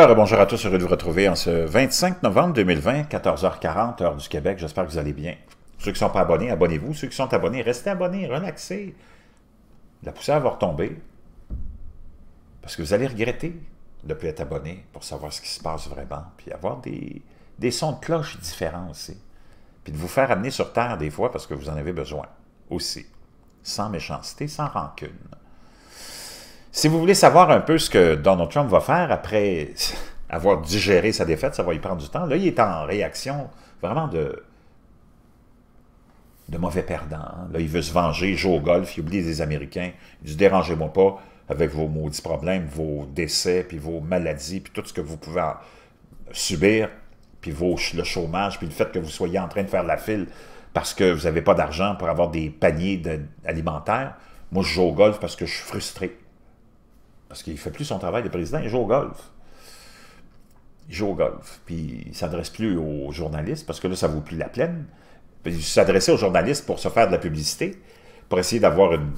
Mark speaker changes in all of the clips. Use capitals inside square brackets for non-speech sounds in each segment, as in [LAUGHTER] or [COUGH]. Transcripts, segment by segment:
Speaker 1: Alors, bonjour à tous, heureux de vous retrouver en ce 25 novembre 2020, 14h40, heure du Québec. J'espère que vous allez bien. Ceux qui ne sont pas abonnés, abonnez-vous. Ceux qui sont abonnés, restez abonnés, relaxez. La poussière va retomber parce que vous allez regretter de ne plus être abonné pour savoir ce qui se passe vraiment, puis avoir des, des sons de cloche différents aussi. Puis de vous faire amener sur Terre des fois parce que vous en avez besoin aussi, sans méchanceté, sans rancune. Si vous voulez savoir un peu ce que Donald Trump va faire après [LAUGHS] avoir digéré sa défaite, ça va y prendre du temps. Là, il est en réaction vraiment de, de mauvais perdant. Hein. Là, il veut se venger, joue au golf, il oublie les Américains. Il dit Dérangez-moi pas avec vos maudits problèmes, vos décès, puis vos maladies, puis tout ce que vous pouvez subir, puis vos, le chômage, puis le fait que vous soyez en train de faire la file parce que vous n'avez pas d'argent pour avoir des paniers alimentaires. Moi, je joue au golf parce que je suis frustré parce qu'il fait plus son travail de président, il joue au golf. Il joue au golf. Puis il ne s'adresse plus aux journalistes, parce que là, ça vaut plus la plaine. il s'adressait aux journalistes pour se faire de la publicité, pour essayer d'avoir une,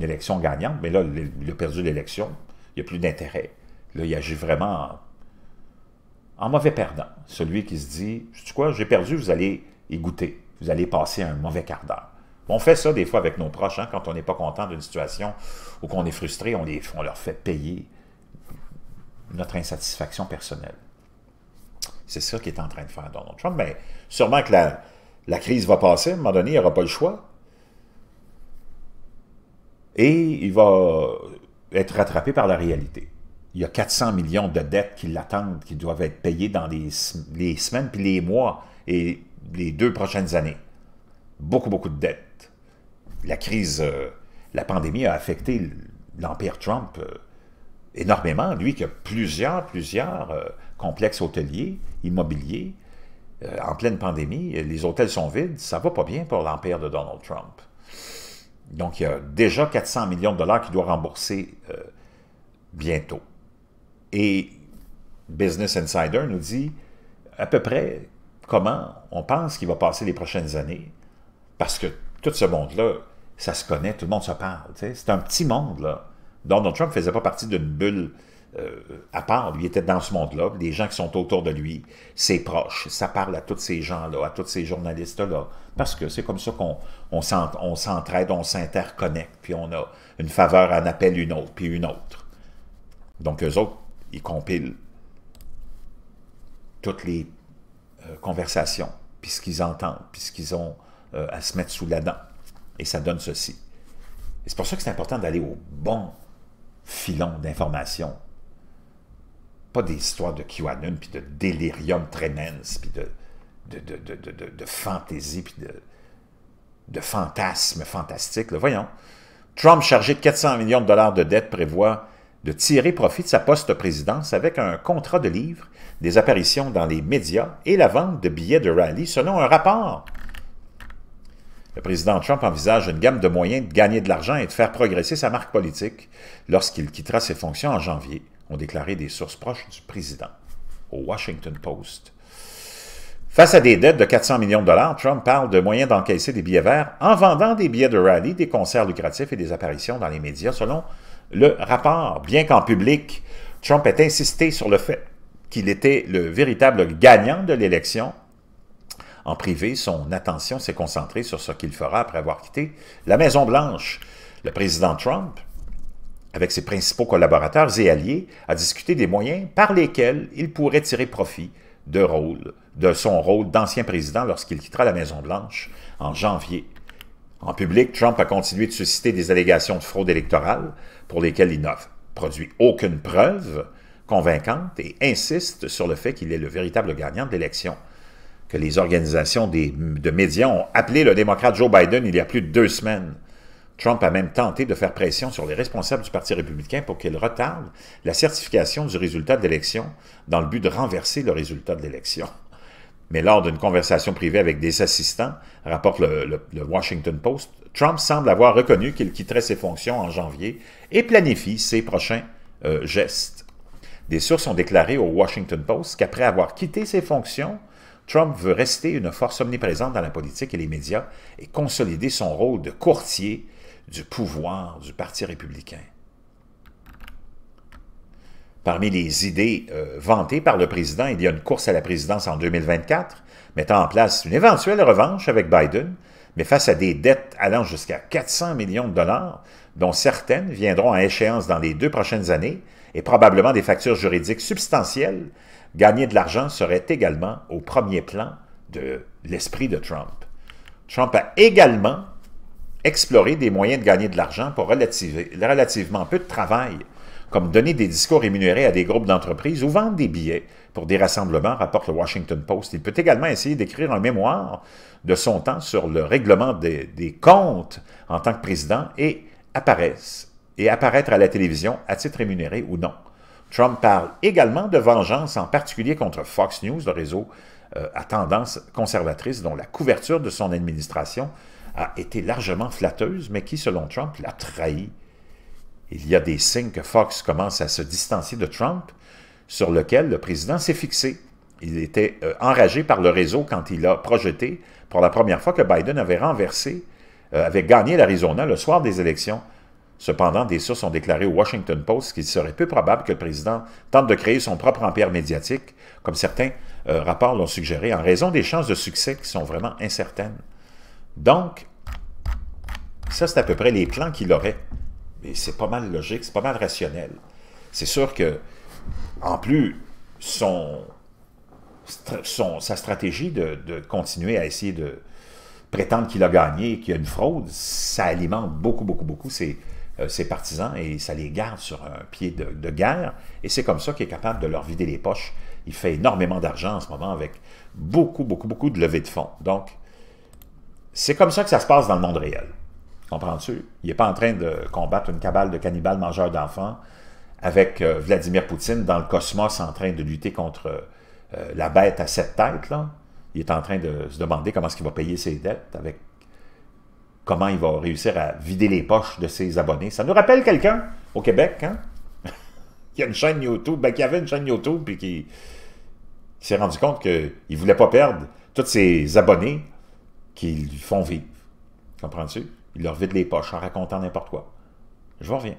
Speaker 1: élection gagnante, mais là, il a perdu l'élection. Il n'y a plus d'intérêt. Là, il agit vraiment en, mauvais perdant. Celui qui se dit, sais quoi, j'ai perdu, vous allez y goûter. Vous allez passer un mauvais quart d'heure. On fait ça des fois avec nos proches, hein, quand on n'est pas content d'une situation ou qu'on est frustré, on, les, leur fait payer notre insatisfaction personnelle. C'est ça qu'il est en train de faire Donald Trump. Mais sûrement que la, la crise va passer, à un moment donné, il n'aura pas le choix. Et il va être rattrapé par la réalité. Il y a 400 millions de dettes qui l'attendent, qui doivent être payées dans les, les semaines puis les mois et les deux prochaines années beaucoup, beaucoup de dettes. La crise, euh, la pandémie a affecté l'empire Trump euh, énormément. Lui qui a plusieurs, plusieurs euh, complexes hôteliers, immobiliers, en pleine pandémie, les hôtels sont vides, ça va pas bien pour l'empire de Donald Trump. Donc, il y a déjà 400 millions de dollars qu'il doit rembourser bientôt. Et Business Insider nous dit à peu près comment on pense qu'il va passer les prochaines années. Parce que tout ce monde-là, ça se connaît, tout le monde se parle. C'est un petit monde, là. Donald Trump ne faisait pas partie d'une bulle euh, à part. Il était dans ce monde-là. Les gens qui sont autour de lui, ses proches, ça parle à tous ces gens-là, à tous ces journalistes-là. Parce que c'est comme ça qu'on on, s'entraide, on s'interconnecte, puis on a une faveur un appel, une autre, puis une autre. Donc, eux autres, ils compilent toutes les euh, conversations, puis ce qu'ils entendent, puis ce qu'ils ont euh, à se mettre sous la dent. Et ça donne ceci. c'est pour ça que c'est important d'aller au bon filon d'information. Pas des histoires de QAnon, puis de délirium tremens, puis de, de, fantaisie, puis de, de fantasmes fantastiques. voyons. Trump, chargé de 400 millions de dollars de dettes, prévoit de tirer profit de sa poste présidence avec un contrat de livres, des apparitions dans les médias et la vente de billets de rallye selon un rapport le président Trump envisage une gamme de moyens de gagner de l'argent et de faire progresser sa marque politique lorsqu'il quittera ses fonctions en janvier, ont déclaré des sources proches du président au Washington Post. Face à des dettes de 400 millions de dollars, Trump parle de moyens d'encaisser des billets verts en vendant des billets de rallye, des concerts lucratifs et des apparitions dans les médias, selon le rapport. Bien qu'en public, Trump ait insisté sur le fait qu'il était le véritable gagnant de l'élection, en privé, son attention s'est concentrée sur ce qu'il fera après avoir quitté la Maison-Blanche. Le président Trump, avec ses principaux collaborateurs et alliés, a discuté des moyens par lesquels il pourrait tirer profit de, son rôle d'ancien président lorsqu'il quittera la Maison-Blanche en janvier. En public, Trump a continué de susciter des allégations de fraude électorale pour lesquelles il n'a produit aucune preuve convaincante et insiste sur le fait qu'il est le véritable gagnant de l'élection les organisations de médias ont appelé le démocrate Joe Biden il y a plus de deux semaines. Trump a même tenté de faire pression sur les responsables du Parti républicain pour qu'ils retardent la certification du résultat de l'élection dans le but de renverser le résultat de l'élection. [LAUGHS] Mais lors d'une conversation privée avec des assistants, rapporte le, Washington Post, Trump semble avoir reconnu qu'il quitterait ses fonctions en janvier et planifie ses prochains euh, gestes. Des sources ont déclaré au Washington Post qu'après avoir quitté ses fonctions, Trump veut rester une force omniprésente dans la politique et les médias et consolider son rôle de courtier du pouvoir du Parti républicain. Parmi les idées euh, vantées par le président, il y a une course à la présidence en 2024, mettant en place une éventuelle revanche avec Biden, mais face à des dettes allant jusqu'à 400 millions de dollars, dont certaines viendront à échéance dans les deux prochaines années, et probablement des factures juridiques substantielles, gagner de l'argent serait également au premier plan de l'esprit de Trump. Trump a également exploré des moyens de gagner de l'argent pour relativement peu de travail, comme donner des discours rémunérés à des groupes d'entreprises ou vendre des billets pour des rassemblements, rapporte le Washington Post. Il peut également essayer d'écrire un mémoire de son temps sur le règlement des, des comptes en tant que président et apparaissent et apparaître à la télévision à titre rémunéré ou non. Trump parle également de vengeance, en particulier contre Fox News, le réseau euh, à tendance conservatrice dont la couverture de son administration a été largement flatteuse, mais qui, selon Trump, l'a trahi. Il y a des signes que Fox commence à se distancier de Trump, sur lequel le président s'est fixé. Il était euh, enragé par le réseau quand il a projeté pour la première fois que Biden avait renversé, euh, avait gagné l'Arizona le soir des élections Cependant, des sources ont déclaré au Washington Post qu'il serait peu probable que le président tente de créer son propre empire médiatique, comme certains euh, rapports l'ont suggéré, en raison des chances de succès qui sont vraiment incertaines. Donc, ça, c'est à peu près les plans qu'il aurait. Mais c'est pas mal logique, c'est pas mal rationnel. C'est sûr que, en plus, son, sa stratégie de, continuer à essayer de prétendre qu'il a gagné, qu'il y a une fraude, ça alimente beaucoup, beaucoup, beaucoup C'est... Euh, ses partisans et ça les garde sur un pied de, guerre. Et c'est comme ça qu'il est capable de leur vider les poches. Il fait énormément d'argent en ce moment avec beaucoup, beaucoup, beaucoup de levées de fonds. Donc, c'est comme ça que ça se passe dans le monde réel. Comprends-tu? Il n'est pas en train de combattre une cabale de cannibales mangeurs d'enfants avec euh, Vladimir Poutine dans le cosmos en train de lutter contre euh, la bête à sept têtes. Là. Il est en train de se demander comment est-ce qu'il va payer ses dettes avec comment il va réussir à vider les poches de ses abonnés. Ça nous rappelle quelqu'un au Québec, hein? [LAUGHS] il y a une chaîne YouTube, ben, qui avait une chaîne YouTube, puis qui, s'est rendu compte qu'il ne voulait pas perdre tous ses abonnés qu'ils lui font vivre. Comprends-tu? Il leur vide les poches en racontant n'importe quoi. Je vous reviens.